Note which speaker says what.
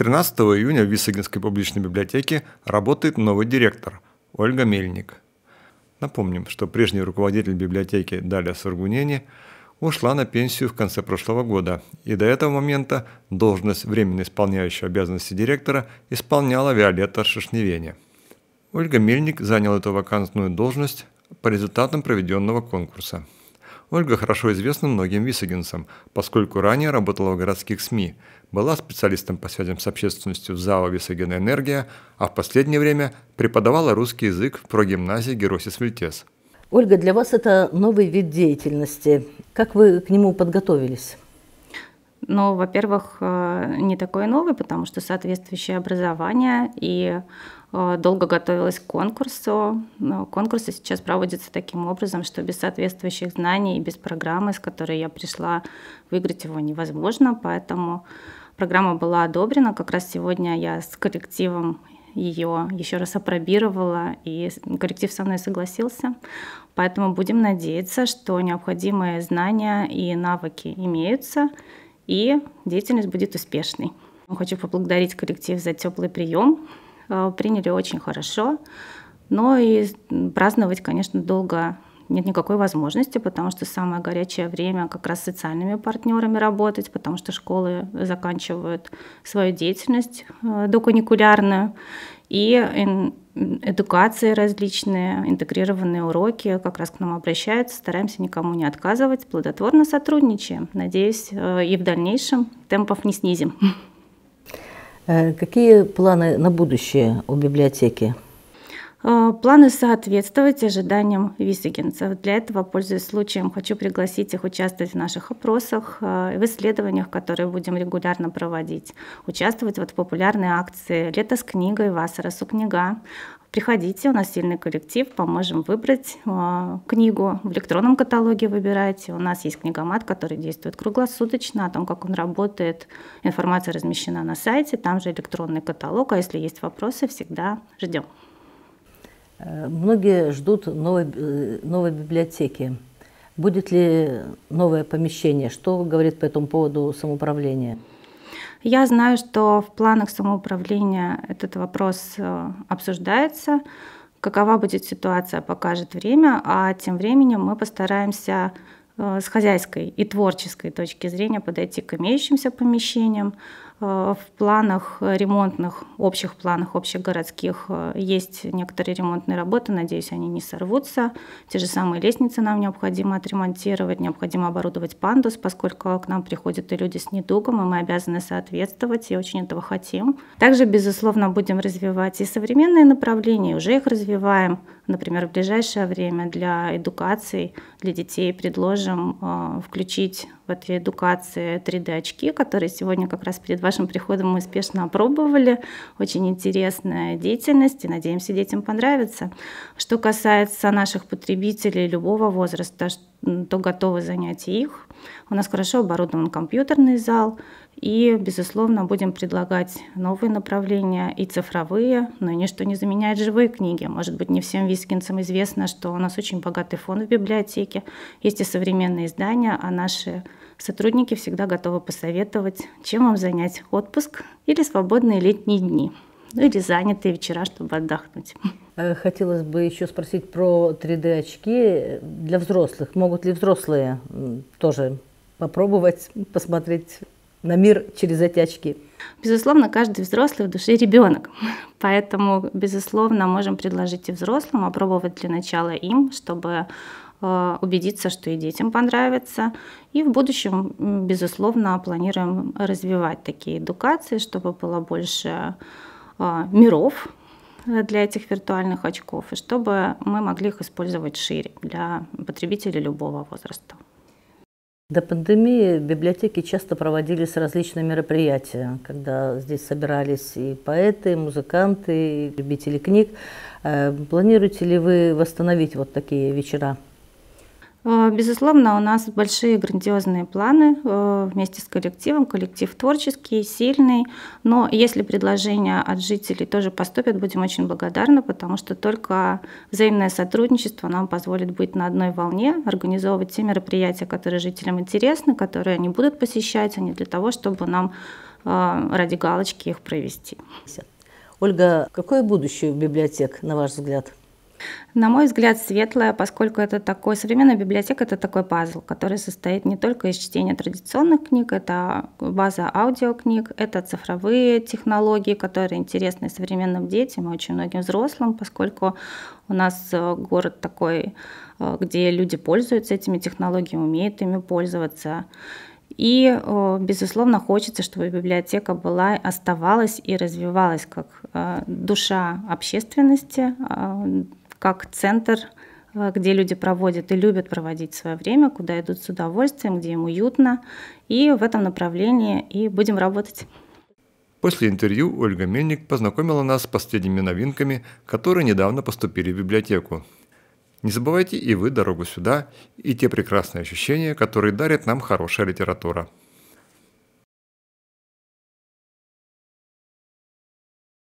Speaker 1: 13 июня в Висагинской публичной библиотеке работает новый директор – Ольга Мельник. Напомним, что прежний руководитель библиотеки Даля Сургунени ушла на пенсию в конце прошлого года, и до этого момента должность временно исполняющего обязанности директора исполняла Виолетта Шишневене. Ольга Мельник заняла эту вакантную должность по результатам проведенного конкурса – Ольга хорошо известна многим висагенцам, поскольку ранее работала в городских СМИ, была специалистом по связям с общественностью в ЗАО «Висаген Энергия», а в последнее время преподавала русский язык в прогимназии Геросис Вильтес.
Speaker 2: Ольга, для вас это новый вид деятельности. Как вы к нему подготовились? но, во-первых, э, не
Speaker 3: такой новый, потому что соответствующее образование и э, долго готовилась к конкурсу. Но конкурсы сейчас проводятся таким образом, что без соответствующих знаний и без программы, с которой я пришла, выиграть его невозможно. Поэтому программа была одобрена. Как раз сегодня я с коллективом ее еще раз опробировала, и коллектив со мной согласился. Поэтому будем надеяться, что необходимые знания и навыки имеются, и деятельность будет успешной. Хочу поблагодарить коллектив за теплый прием. Э, приняли очень хорошо. Но и праздновать, конечно, долго нет никакой возможности, потому что самое горячее время как раз с социальными партнерами работать, потому что школы заканчивают свою деятельность э, докуникулярную. И Эдукации различные, интегрированные уроки как раз к нам обращаются, стараемся никому не отказывать, плодотворно сотрудничаем. Надеюсь, э, и в дальнейшем темпов не снизим.
Speaker 2: Э, какие планы на будущее у библиотеки?
Speaker 3: А, планы соответствовать ожиданиям висагенцев. Для этого, пользуясь случаем, хочу пригласить их участвовать в наших опросах, а, в исследованиях, которые будем регулярно проводить, участвовать вот в популярной акции «Лето с книгой», «Васара книга. Приходите, у нас сильный коллектив, поможем выбрать а, книгу. В электронном каталоге выбирайте. У нас есть книгомат, который действует круглосуточно, о том, как он работает. Информация размещена на сайте, там же электронный каталог. А если есть вопросы, всегда ждем.
Speaker 2: Многие ждут новой, э, новой библиотеки. Будет ли новое помещение? Что говорит по этому поводу самоуправление?
Speaker 3: Я знаю, что в планах самоуправления этот вопрос э, обсуждается. Какова будет ситуация, покажет время, а тем временем мы постараемся э, с хозяйской и творческой точки зрения подойти к имеющимся помещениям, Э, в планах э, ремонтных, общих планах общих городских э, есть некоторые ремонтные работы, надеюсь, они не сорвутся. Те же самые лестницы нам необходимо отремонтировать, необходимо оборудовать пандус, поскольку к нам приходят и люди с недугом, и мы обязаны соответствовать, и очень этого хотим. Также, безусловно, будем развивать и современные направления, уже их развиваем. Например, в ближайшее время для эдукации, для детей предложим включить в этой эдукации 3D-очки, которые сегодня как раз перед вашим приходом мы успешно опробовали. Очень интересная деятельность, и надеемся, детям понравится. Что касается наших потребителей любого возраста, то готовы занять их. У нас хорошо оборудован компьютерный зал, и, безусловно, будем предлагать новые направления и цифровые, но ничто не заменяет живые книги. Может быть, не всем вискинцам известно, что у нас очень богатый фонд в библиотеке, есть и современные издания, а наши сотрудники всегда готовы посоветовать, чем вам занять отпуск или свободные летние дни ну или занятые вечера, чтобы отдохнуть.
Speaker 2: Э, хотелось бы еще спросить про 3D-очки для взрослых. Могут ли взрослые тоже попробовать посмотреть на мир через эти очки? Безусловно, каждый взрослый в душе ребенок. Поэтому, безусловно, можем предложить
Speaker 3: и взрослым опробовать для начала им, чтобы э, убедиться, что и детям понравится. И в будущем, безусловно, планируем развивать такие эдукации, чтобы было больше а, миров э, для этих виртуальных очков, и
Speaker 2: чтобы мы могли их использовать шире для потребителей любого возраста. До пандемии библиотеки часто проводились различные мероприятия, когда здесь собирались и поэты, и музыканты, и любители книг. Э, планируете ли вы восстановить вот такие вечера?
Speaker 3: Э, безусловно, у нас большие грандиозные планы э, вместе с коллективом. Коллектив творческий, сильный. Но если предложения от жителей тоже поступят, будем очень благодарны, потому что только взаимное сотрудничество нам позволит быть на одной волне, организовывать те мероприятия, которые жителям интересны, которые они будут посещать, а не для того, чтобы нам э,
Speaker 2: ради галочки их провести. Ольга, какое будущее у библиотек, на ваш взгляд?
Speaker 3: На мой взгляд, светлая, поскольку это
Speaker 2: такой современная
Speaker 3: библиотека, это такой пазл, который состоит не только из чтения традиционных книг, это база аудиокниг, это цифровые технологии, которые интересны современным детям и очень многим взрослым, поскольку у нас э, город такой, э, где люди пользуются этими технологиями, умеют ими пользоваться. И, э, безусловно, хочется, чтобы библиотека была, оставалась и развивалась как душа общественности, а, как центр, э, где люди проводят и любят проводить свое время, куда идут с удовольствием, где им уютно. И в этом направлении и будем работать.
Speaker 1: После интервью Ольга Мельник познакомила нас с последними новинками, которые недавно поступили в библиотеку. Не забывайте и вы дорогу сюда и те прекрасные ощущения, которые дарит нам хорошая литература.